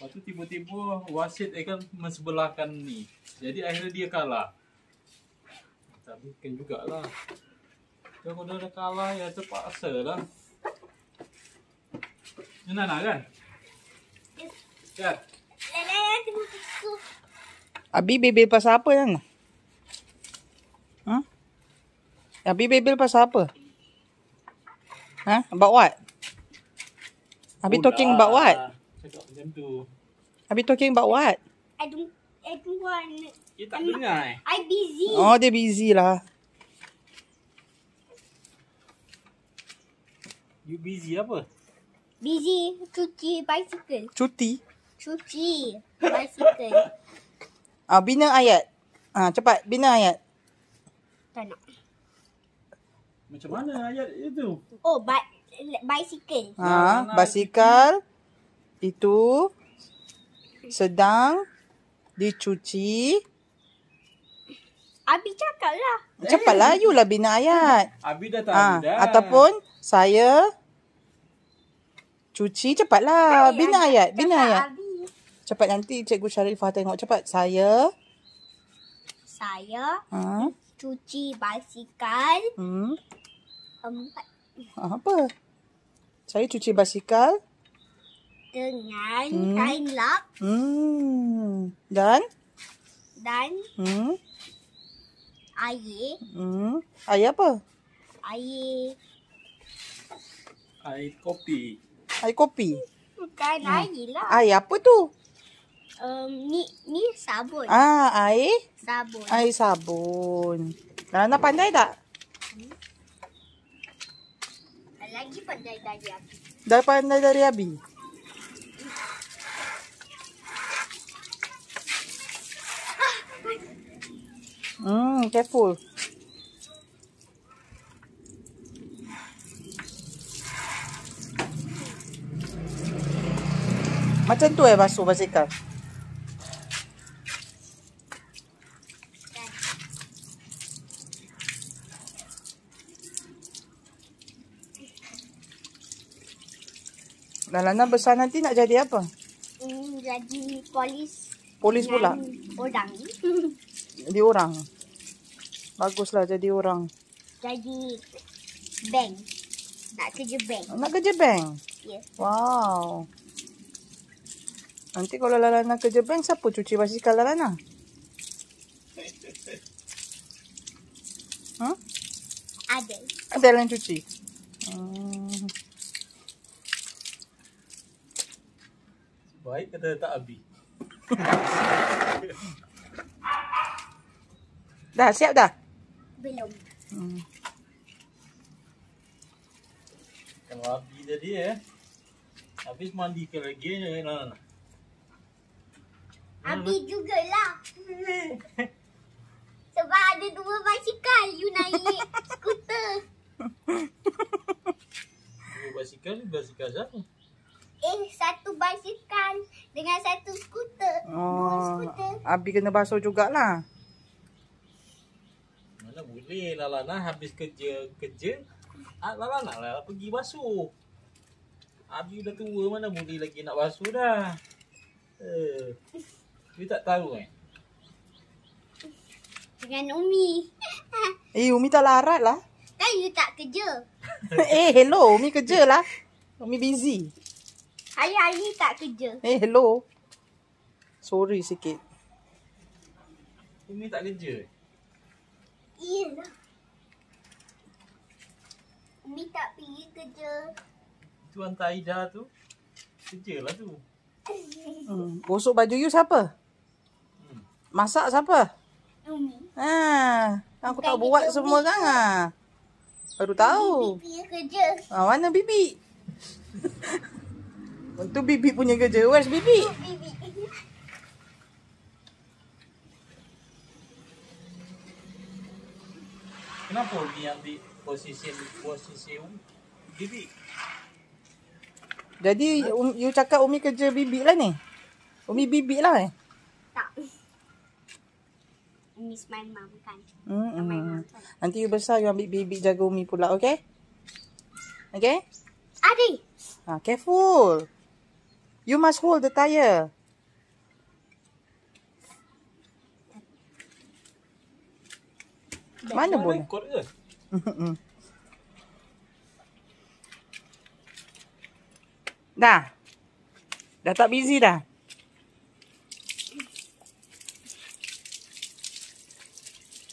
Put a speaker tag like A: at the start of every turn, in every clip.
A: Lepas tu tiba-tiba wasit dia kan mensebelahkan ni. Jadi akhirnya dia kalah. Tapi kan jugalah. Dia kalau dah kalah ya terpaksa lah. Ni nak kan? Ya. Abi bebel pas apa yang? Hah? Abi bebel pas apa? Hah? About what? Abi talking about what? cakap macam tu. Habis talking about what? I don't I don't want. You tak dengar eh? I busy. Oh, dia busy lah. You busy apa? Busy cuci bicycle. Cuti? Cuci bicycle. Ah, bina ayat. Ah, cepat bina ayat. Tak nak. Macam mana ayat itu? Oh, ba- bicycle. ah, Bicycle itu sedang dicuci. Abi cakaplah. Cepatlah, you lah bina ayat. Abi dah tahu ah, ha, dah. Ataupun saya cuci cepatlah. Saya bina ayat, bina ayat. Abi. Cepat nanti Cikgu Syarifah tengok. Cepat, saya. Saya ha? cuci basikal. Hmm. Empat. Ah, apa? Saya cuci basikal dengan hmm. kain lap. Hmm. Dan? Dan? Hmm. Air. Hmm. Air apa? Air. Air kopi. Air kopi. Bukan hmm. air lah. Air apa tu? Um, ni ni sabun. Ah, air? Sabun. Air sabun. Dan nak pandai tak? Hmm. Lagi pandai dari Abi. Dah pandai dari Abi? Hmm. Hmm, careful. Macam tu eh basuh basikal. Dalam besar nanti nak jadi apa? Hmm, jadi polis. Polis pula. Polis. jadi orang. Baguslah jadi orang. Jadi bank. Nak kerja bank. Nak kerja bank? Ya. Wow. Nanti kalau Lala nak kerja bank, siapa cuci basikal Lala nak? Huh? Ada. Ada yang cuci? Hmm. Baik kata tak habis. Dah siap dah? Belum. Hmm. Kalau api tadi eh. Habis mandi ke lagi je. Nah, nah, nah. Api hmm. jugalah. Sebab ada dua basikal you naik skuter. Dua basikal ni basikal siapa? Eh, satu basikal dengan satu skuter. Oh, skuter. Abi kena basuh jugalah. Hmm tak boleh lah Lana habis kerja kerja ah, Lana lah, nak lah, lah pergi basuh Abi dah tua mana boleh lagi nak basuh dah eh, Dia tak tahu kan Dengan Umi Eh Umi tak larat lah Kan you tak kerja Eh hello Umi kerja lah Umi busy Hari-hari tak kerja Eh hello Sorry sikit Umi tak kerja eh? Umi tak pergi kerja. Itu hantar Aida tu. Kerjalah tu. Hmm. Gosok baju you siapa? Hmm. Masak siapa? Umi. Ha. Aku tak buat bibi. semua kan. Ha. Baru tahu. Bibi kerja. Ha, ah, mana bibi? Itu bibi punya kerja. Where's bibi? Bibi. Kenapa dia ambil posisi posisi um bibi? Jadi um, you cakap Umi kerja bibi lah ni? Umi bibi lah eh? Tak. Umi semain mam kan. Hmm. hmm. Nanti you besar you ambil bibi jaga Umi pula, okay? Okay? Adi. Ha, ah, careful. You must hold the tire. Mana, mana boleh? Record dah. Dah tak busy dah.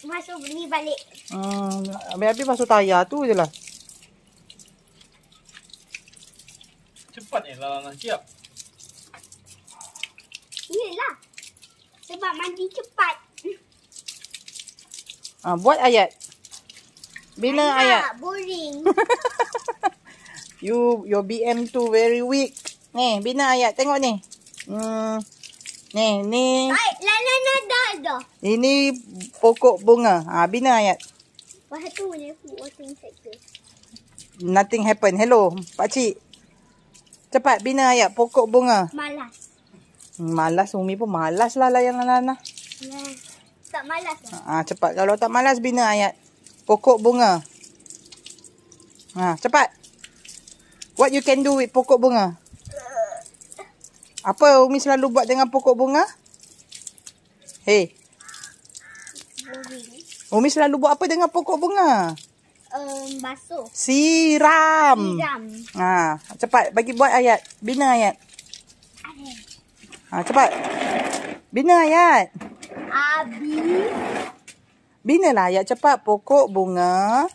A: Masuk ni balik. Hmm, habis-habis masuk tayar tu je lah. Cepat ni lah nak siap. Yelah. Sebab mandi cepat. Ha, buat ayat. Bina Ayah, ayat? Boring. you your BM tu very weak. Ni, bina ayat. Tengok ni. Hmm. Ni, ni. La la la da Ini pokok bunga. Ha, bina ayat. What happened when you put Nothing happened. Hello, pak cik. Cepat bina ayat pokok bunga. Malas. Malas Umi pun malas lah layang lana. Yeah tak malas ke? Lah. Ah, cepat. Kalau tak malas bina ayat pokok bunga. Ha, cepat. What you can do with pokok bunga? Apa Umi selalu buat dengan pokok bunga? Hey. Umi selalu buat apa dengan pokok bunga? Um, basuh. Siram. Siram. Ha, cepat bagi buat ayat. Bina ayat. Ha, cepat. Bina ayat. Abi. Bina lah ayat cepat. Pokok bunga.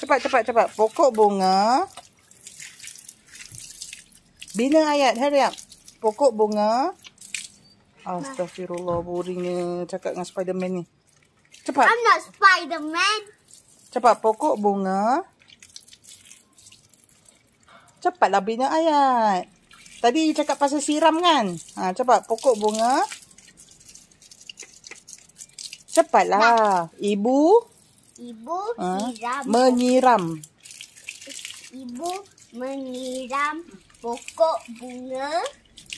A: Cepat, cepat, cepat. Pokok bunga. Bina ayat. Harap. Pokok bunga. Astaghfirullah. ni Cakap dengan Spiderman ni. Cepat. I'm not Spiderman. Cepat. Pokok bunga. Cepatlah bina ayat. Tadi cakap pasal siram kan? Ha, cepat. Pokok bunga. Cepatlah. Ibu. Ibu ha? siram. Menyiram. Ibu menyiram pokok bunga.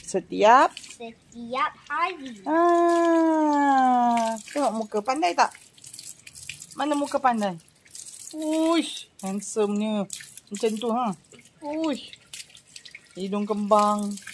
A: Setiap. Setiap hari. Ah, tengok muka pandai tak? Mana muka pandai? Uish, handsome ni. Macam tu ha. Uish. Hidung kembang.